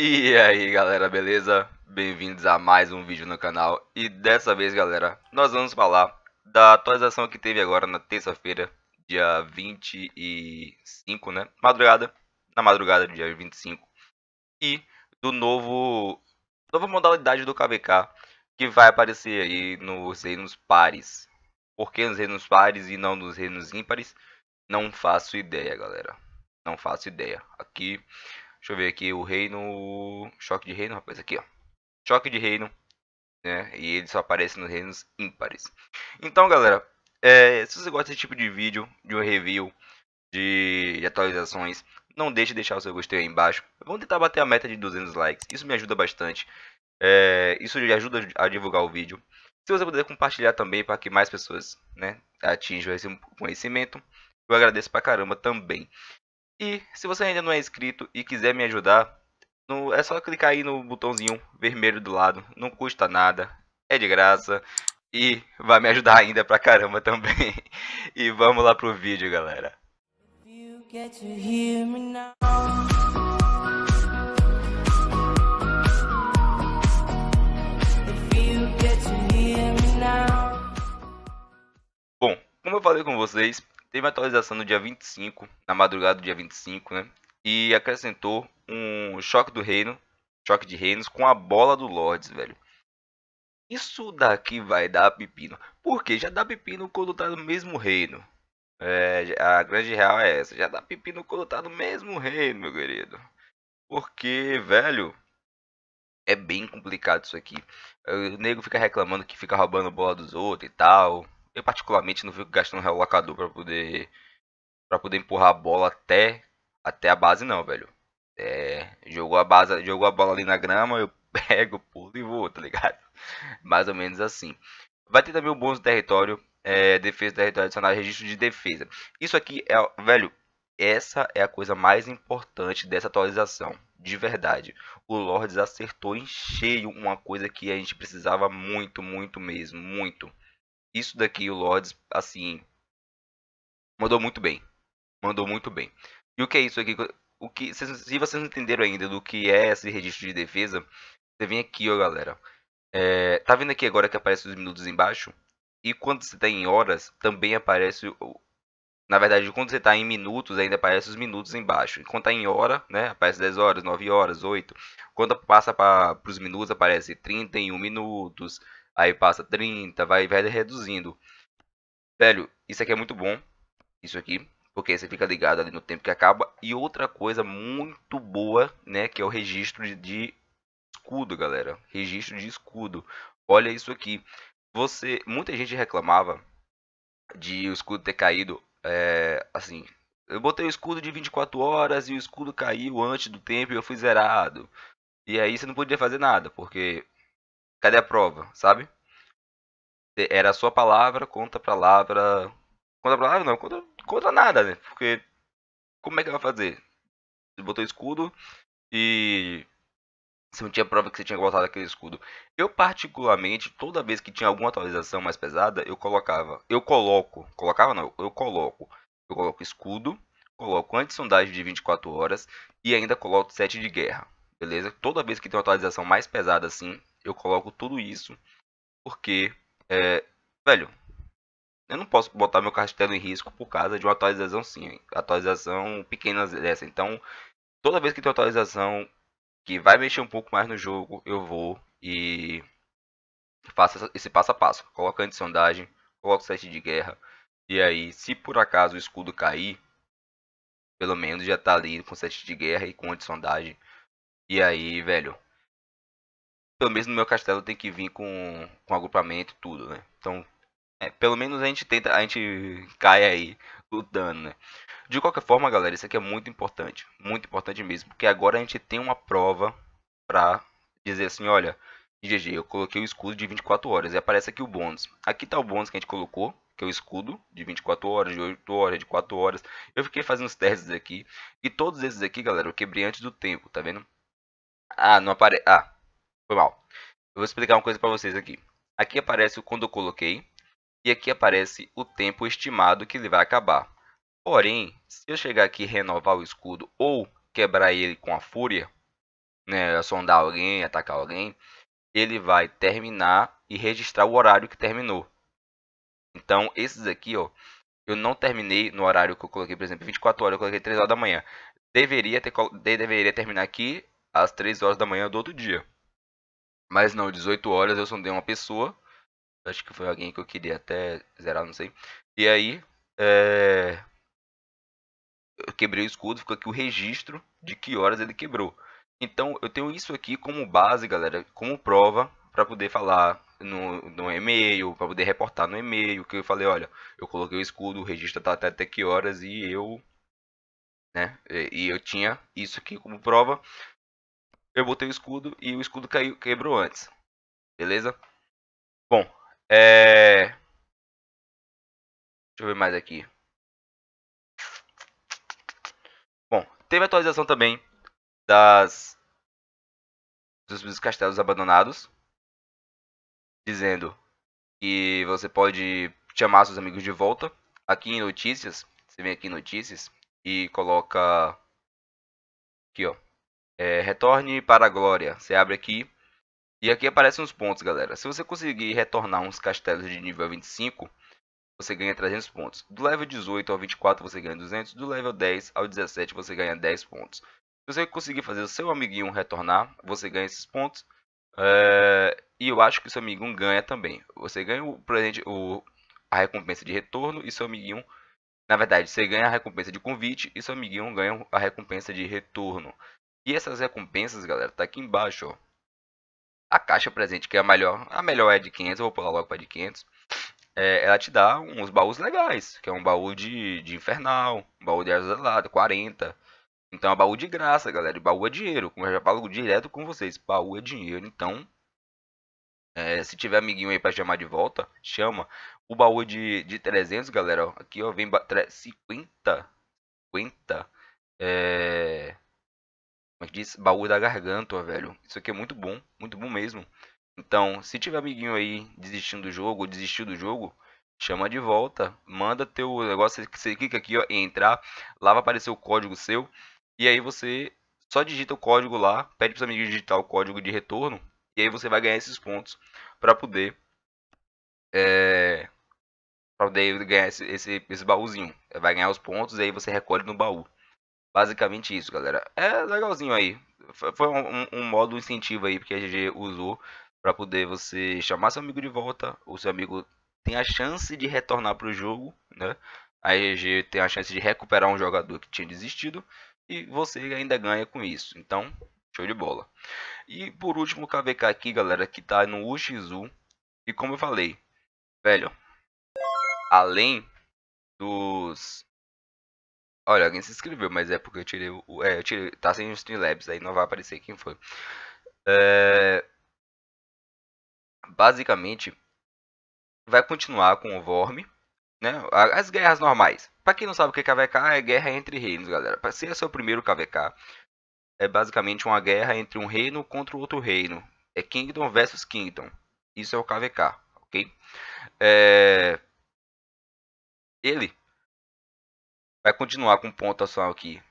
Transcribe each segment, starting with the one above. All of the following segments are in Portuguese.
E aí galera, beleza? Bem-vindos a mais um vídeo no canal e dessa vez galera, nós vamos falar da atualização que teve agora na terça-feira, dia 25, né? Madrugada, na madrugada do dia 25 e do novo, nova modalidade do KVK que vai aparecer aí nos reinos pares. Por que nos reinos pares e não nos reinos ímpares? Não faço ideia galera, não faço ideia. Aqui Deixa eu ver aqui o reino. Choque de reino, rapaz, aqui ó. Choque de reino. Né? E ele só aparece nos reinos ímpares. Então, galera, é, se você gosta desse tipo de vídeo, de um review, de, de atualizações, não deixe de deixar o seu gostei aí embaixo. Vamos tentar bater a meta de 200 likes. Isso me ajuda bastante. É, isso ajuda a divulgar o vídeo. Se você puder compartilhar também para que mais pessoas né, atinjam esse conhecimento, eu agradeço pra caramba também. E se você ainda não é inscrito e quiser me ajudar, no, é só clicar aí no botãozinho vermelho do lado. Não custa nada, é de graça e vai me ajudar ainda pra caramba também. E vamos lá pro vídeo, galera. Bom, como eu falei com vocês, Teve uma atualização no dia 25, na madrugada do dia 25, né? E acrescentou um choque do reino, choque de reinos com a bola do Lords, velho. Isso daqui vai dar pepino. Porque já dá pepino quando tá no mesmo reino. É, a grande real é essa. Já dá pepino quando tá no mesmo reino, meu querido. Porque, velho, é bem complicado isso aqui. O nego fica reclamando que fica roubando bola dos outros e tal. Eu particularmente não fico gastando relocador para poder para poder empurrar a bola até até a base não, velho. É, jogou a base, jogou a bola ali na grama, eu pego, pulo e vou, tá ligado? Mais ou menos assim. Vai ter também o bônus do território, é, defesa do território adicional, registro de defesa. Isso aqui é, velho, essa é a coisa mais importante dessa atualização, de verdade. O Lords acertou em cheio uma coisa que a gente precisava muito, muito mesmo, muito isso daqui o Lords, assim, mandou muito bem. Mandou muito bem. E o que é isso aqui? O que, se vocês não entenderam ainda do que é esse registro de defesa, você vem aqui, ó, galera. É, tá vendo aqui agora que aparece os minutos embaixo? E quando você está em horas, também aparece. Na verdade, quando você está em minutos, ainda aparece os minutos embaixo. Quando está em hora, né? Aparece 10 horas, 9 horas, 8. Quando passa para os minutos, aparece 31 minutos, aí passa 30, vai, vai reduzindo. Velho, isso aqui é muito bom, isso aqui, porque você fica ligado ali no tempo que acaba. E outra coisa muito boa, né, que é o registro de, de escudo, galera. Registro de escudo. Olha isso aqui. Você, muita gente reclamava de o escudo ter caído, é, assim, eu botei o escudo de 24 horas e o escudo caiu antes do tempo e eu fui zerado. E aí você não podia fazer nada, porque cadê a prova, sabe? Era a sua palavra contra a palavra. Contra a palavra não, contra, contra nada, né? Porque como é que vai fazer? Você botou escudo e você não tinha prova que você tinha botado aquele escudo. Eu particularmente, toda vez que tinha alguma atualização mais pesada, eu colocava, eu coloco, colocava não, eu coloco. Eu coloco escudo, coloco anti-sondagem de 24 horas e ainda coloco sete de guerra. Beleza? Toda vez que tem uma atualização mais pesada assim, eu coloco tudo isso. Porque, é, velho, eu não posso botar meu castelo em risco por causa de uma atualização sim, atualização pequena dessa. Então, toda vez que tem atualização que vai mexer um pouco mais no jogo, eu vou e faço esse passo a passo. Coloco a de sondagem, coloco sete de guerra. E aí, se por acaso o escudo cair, pelo menos já tá ali com sete set de guerra e com a de sondagem. E aí, velho, pelo menos no meu castelo tem que vir com, com agrupamento e tudo, né? Então, é, pelo menos a gente tenta, a gente cai aí lutando, né? De qualquer forma, galera, isso aqui é muito importante, muito importante mesmo, porque agora a gente tem uma prova pra dizer assim, olha, GG, eu coloquei o escudo de 24 horas e aparece aqui o bônus. Aqui tá o bônus que a gente colocou, que é o escudo de 24 horas, de 8 horas, de 4 horas. Eu fiquei fazendo os testes aqui e todos esses aqui, galera, eu quebrei antes do tempo, tá vendo? Ah, não aparece... Ah, foi mal. Eu vou explicar uma coisa para vocês aqui. Aqui aparece o quando eu coloquei e aqui aparece o tempo estimado que ele vai acabar. Porém, se eu chegar aqui e renovar o escudo ou quebrar ele com a fúria, né, sondar alguém, atacar alguém, ele vai terminar e registrar o horário que terminou. Então, esses aqui, ó, eu não terminei no horário que eu coloquei, por exemplo, 24 horas, eu coloquei 3 horas da manhã. Deveria, ter, deveria terminar aqui às 3 horas da manhã do outro dia. Mas não, 18 horas eu sondei uma pessoa. Acho que foi alguém que eu queria até zerar, não sei. E aí, é... eu quebrei o escudo, ficou aqui o registro de que horas ele quebrou. Então, eu tenho isso aqui como base, galera, como prova para poder falar no, no e-mail, para poder reportar no e-mail, que eu falei, olha, eu coloquei o escudo, o registro tá até, até que horas e eu né? E eu tinha isso aqui como prova eu botei o escudo e o escudo caiu, quebrou antes. Beleza? Bom, é... Deixa eu ver mais aqui. Bom, teve atualização também das dos castelos abandonados, dizendo que você pode chamar seus amigos de volta. Aqui em notícias, você vem aqui em notícias e coloca aqui, ó é, retorne para a glória. Você abre aqui. E aqui aparecem os pontos, galera. Se você conseguir retornar uns castelos de nível 25, você ganha 300 pontos. Do level 18 ao 24 você ganha 200. Do level 10 ao 17 você ganha 10 pontos. Se você conseguir fazer o seu amiguinho retornar, você ganha esses pontos. É... E eu acho que seu amiguinho ganha também. Você ganha o presente, o... a recompensa de retorno e seu amiguinho... Na verdade, você ganha a recompensa de convite e seu amiguinho ganha a recompensa de retorno. E essas recompensas, galera, tá aqui embaixo, ó. A caixa presente, que é a melhor, a melhor é de 500, eu vou pular logo para de 500. É, ela te dá uns baús legais, que é um baú de, de infernal, um baú de azulado, 40. Então é um baú de graça, galera, e baú é dinheiro, como eu já falo direto com vocês, baú é dinheiro, então... É, se tiver amiguinho aí para chamar de volta, chama. O baú é de, de 300, galera, ó, aqui ó, vem 50, 50, é, como é que diz? Baú da garganta, velho. Isso aqui é muito bom, muito bom mesmo. Então, se tiver amiguinho aí desistindo do jogo, desistiu do jogo, chama de volta, manda teu negócio, você clica aqui ó, em entrar, lá vai aparecer o código seu, e aí você só digita o código lá, pede para o amigos digitar o código de retorno, e aí você vai ganhar esses pontos para poder, é, pra poder ganhar esse, esse, esse baúzinho. Vai ganhar os pontos e aí você recolhe no baú. Basicamente isso, galera. É legalzinho aí. Foi um, um modo incentivo aí que a GG usou para poder você chamar seu amigo de volta, ou seu amigo tem a chance de retornar para o jogo, né? A GG tem a chance de recuperar um jogador que tinha desistido e você ainda ganha com isso. Então, show de bola. E por último, o KVK aqui, galera, que tá no UXU. E como eu falei, velho, além dos Olha, alguém se inscreveu, mas é porque eu tirei o. É, eu tirei. Tá sem o Streamlabs, aí não vai aparecer quem foi. É, basicamente, vai continuar com o Vorm, né? As guerras normais. Para quem não sabe o que é KVK, é guerra entre reinos, galera. Se é seu primeiro KVK, é basicamente uma guerra entre um reino contra o outro reino. É Kingdom versus Kingdom. Isso é o KVK, ok? É... Ele vai continuar com ponto pontuação aqui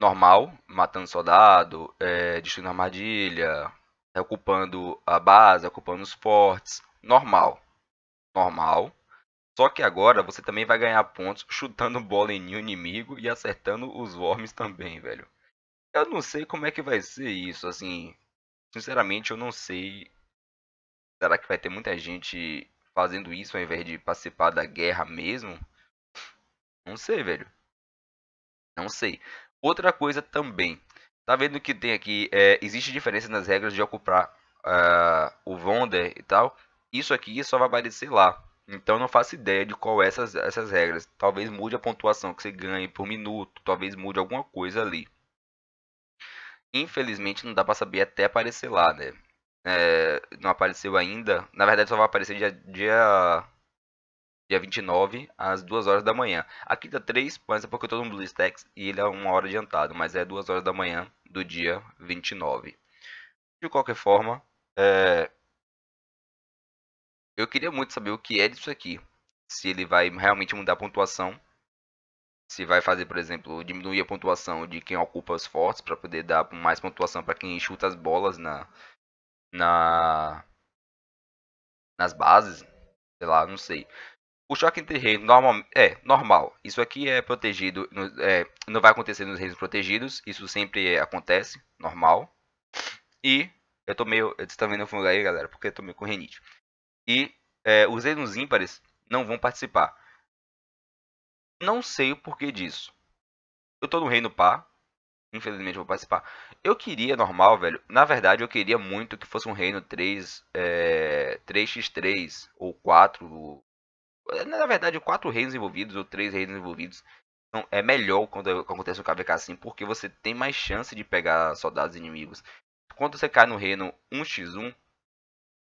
normal, matando soldado, é, destruindo armadilha, ocupando a base, ocupando os fortes, normal. Normal. Só que agora você também vai ganhar pontos chutando bola em inimigo e acertando os worms também, velho. Eu não sei como é que vai ser isso, assim. Sinceramente, eu não sei. Será que vai ter muita gente fazendo isso ao invés de participar da guerra mesmo? Não sei, velho. Não sei. Outra coisa também. Tá vendo que tem aqui, é, existe diferença nas regras de ocupar uh, o Wonder e tal. Isso aqui só vai aparecer lá. Então não faço ideia de qual é essas, essas regras. Talvez mude a pontuação que você ganhe por minuto. Talvez mude alguma coisa ali. Infelizmente não dá para saber até aparecer lá, né? É, não apareceu ainda. Na verdade só vai aparecer dia, dia dia 29, às 2 horas da manhã. Aqui dá 3, mas é porque eu estou no BlueStacks e ele é uma hora adiantado, mas é 2 horas da manhã do dia 29. De qualquer forma, é... eu queria muito saber o que é disso aqui. Se ele vai realmente mudar a pontuação. Se vai fazer, por exemplo, diminuir a pontuação de quem ocupa os fortes para poder dar mais pontuação para quem chuta as bolas na, na nas bases. Sei lá, não sei. O choque entre reinos normal, é normal. Isso aqui é protegido, é, não vai acontecer nos reinos protegidos. Isso sempre é, acontece, normal. E eu tô meio, eu também não fungo aí, galera, porque eu tô meio com renite. E é, os reinos ímpares não vão participar. Não sei o porquê disso. Eu tô no reino par, Infelizmente vou participar. Eu queria normal, velho. Na verdade, eu queria muito que fosse um reino 3, é, 3x3 ou 4 na verdade, quatro reis envolvidos ou três reis envolvidos então, é melhor quando acontece o KVK assim, porque você tem mais chance de pegar soldados inimigos. Quando você cai no reino 1x1,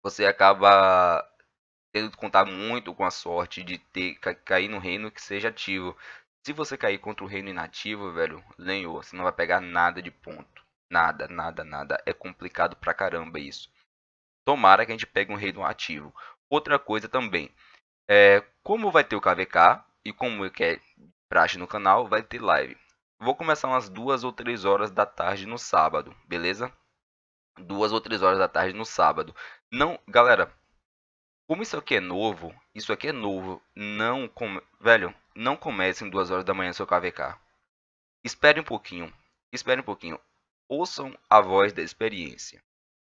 você acaba tendo que contar muito com a sorte de ter cair no reino que seja ativo. Se você cair contra o reino inativo, velho, lenhou, você não vai pegar nada de ponto. Nada, nada, nada. É complicado pra caramba isso. Tomara que a gente pegue um reino ativo. Outra coisa também, é, como vai ter o KVK e como é que é praxe no canal, vai ter live. Vou começar umas duas ou três horas da tarde no sábado, beleza? Duas ou três horas da tarde no sábado. Não, galera, como isso aqui é novo, isso aqui é novo, não, come... velho, não comecem duas horas da manhã seu KVK. Espere um pouquinho, espere um pouquinho. Ouçam a voz da experiência.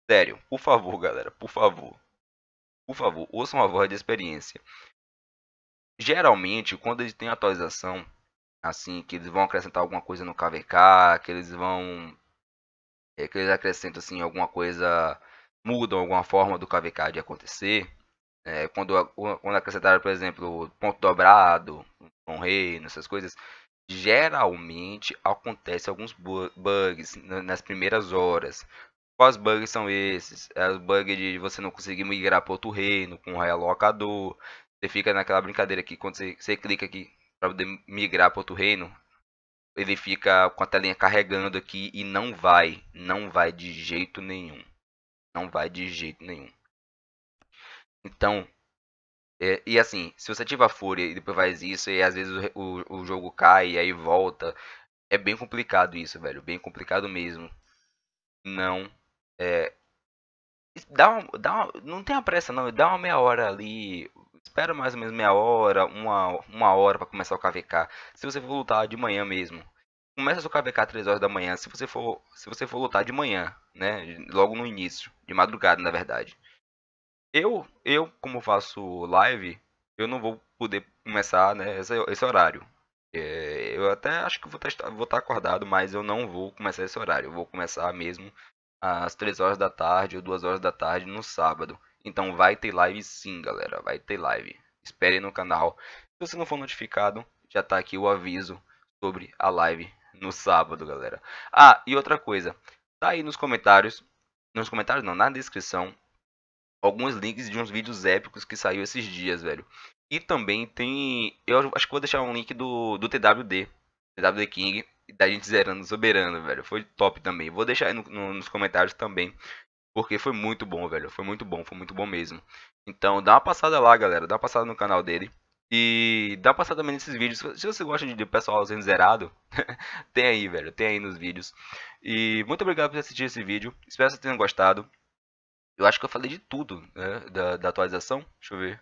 Sério, por favor, galera, por favor. Por favor, ouçam a voz da experiência geralmente, quando eles têm atualização, assim, que eles vão acrescentar alguma coisa no KVK, que eles vão. É, que eles acrescentam, assim, alguma coisa. Mudam alguma forma do KVK de acontecer. É, quando, quando acrescentaram, por exemplo, ponto dobrado, um reino, essas coisas, geralmente acontece alguns bugs nas primeiras horas. Quais bugs são esses? É o bug de você não conseguir migrar para outro reino com um realocador, você fica naquela brincadeira aqui, quando você, você clica aqui para poder migrar para outro reino, ele fica com a telinha carregando aqui e não vai, não vai de jeito nenhum. Não vai de jeito nenhum. Então, é, e assim, se você a fúria e depois faz isso, e às vezes o, o, o jogo cai e aí volta, é bem complicado isso, velho, bem complicado mesmo. Não, é... Dá uma, dá uma, não tem a pressa não, dá uma meia hora ali, espera mais ou menos meia hora, uma, uma hora para começar o KVK. Se você for lutar de manhã mesmo, começa seu KVK às 3 horas da manhã, se você for, se você for lutar de manhã, né, logo no início, de madrugada, na verdade. Eu, eu como faço live, eu não vou poder começar, né, esse, esse horário. É, eu até acho que vou estar vou estar tá acordado, mas eu não vou começar esse horário. Eu vou começar mesmo às 3 horas da tarde ou 2 horas da tarde no sábado. Então vai ter live sim, galera, vai ter live. Espere no canal. Se você não for notificado, já tá aqui o aviso sobre a live no sábado, galera. Ah, e outra coisa, tá aí nos comentários, nos comentários não, na descrição, alguns links de uns vídeos épicos que saiu esses dias, velho. E também tem, eu acho que vou deixar um link do, do TWD, TWD King, da gente zerando soberano, velho. Foi top também. Vou deixar aí no, no, nos comentários também porque foi muito bom, velho. Foi muito bom, foi muito bom mesmo. Então dá uma passada lá, galera. Dá uma passada no canal dele. E dá uma passada também nesses vídeos. Se você gosta de pessoal sendo zerado, tem aí, velho. Tem aí nos vídeos. E muito obrigado por assistir esse vídeo. Espero que vocês tenham gostado. Eu acho que eu falei de tudo né? da, da atualização. Deixa eu ver.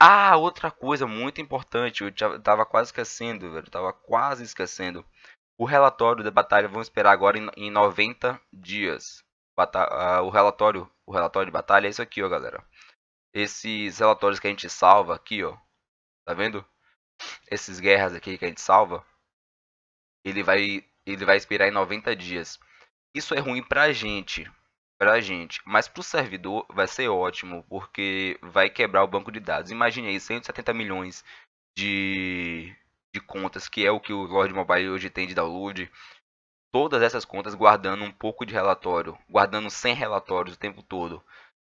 Ah, outra coisa muito importante. Eu tava quase esquecendo, velho. Tava quase esquecendo. O relatório da batalha vão esperar agora em, em 90 dias. Bata uh, o relatório, o relatório de batalha é isso aqui, ó, galera. Esses relatórios que a gente salva aqui, ó. Tá vendo? Esses guerras aqui que a gente salva, ele vai ele vai esperar em 90 dias. Isso é ruim pra gente, pra gente, mas pro servidor vai ser ótimo, porque vai quebrar o banco de dados. Imagine aí 170 milhões de de contas, que é o que o Lord Mobile hoje tem de download, todas essas contas guardando um pouco de relatório, guardando 100 relatórios o tempo todo.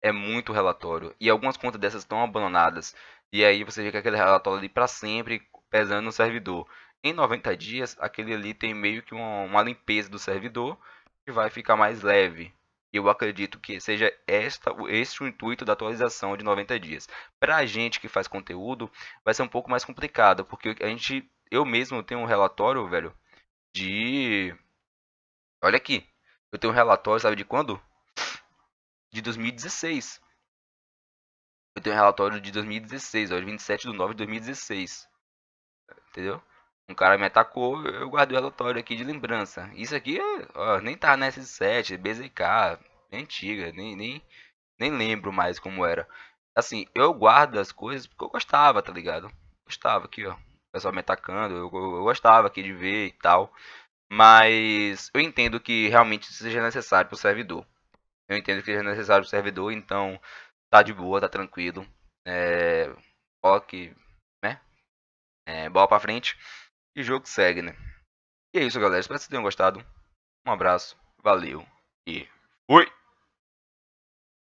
É muito relatório. E algumas contas dessas estão abandonadas. E aí você fica aquele relatório ali para sempre, pesando no servidor. Em 90 dias, aquele ali tem meio que uma, uma limpeza do servidor que vai ficar mais leve. Eu acredito que seja esta, este o intuito da atualização de 90 dias. Para a gente que faz conteúdo, vai ser um pouco mais complicado, porque a gente eu mesmo tenho um relatório, velho, de. Olha aqui. Eu tenho um relatório, sabe de quando? De 2016. Eu tenho um relatório de 2016, ó, de 27 de 9 de 2016. Entendeu? Um cara me atacou, eu guardei o relatório aqui de lembrança. Isso aqui, é, ó, nem tá na S7, BZK, é antiga, nem, nem, nem lembro mais como era. Assim, eu guardo as coisas porque eu gostava, tá ligado? Gostava aqui, ó pessoal me atacando. Eu, eu, eu gostava aqui de ver e tal. Mas eu entendo que realmente seja necessário para o servidor. Eu entendo que seja necessário para o servidor, então tá de boa, tá tranquilo. É, ok né? É, bola para frente. E jogo segue, né? E é isso, galera. Espero que vocês tenham gostado. Um abraço, valeu e fui!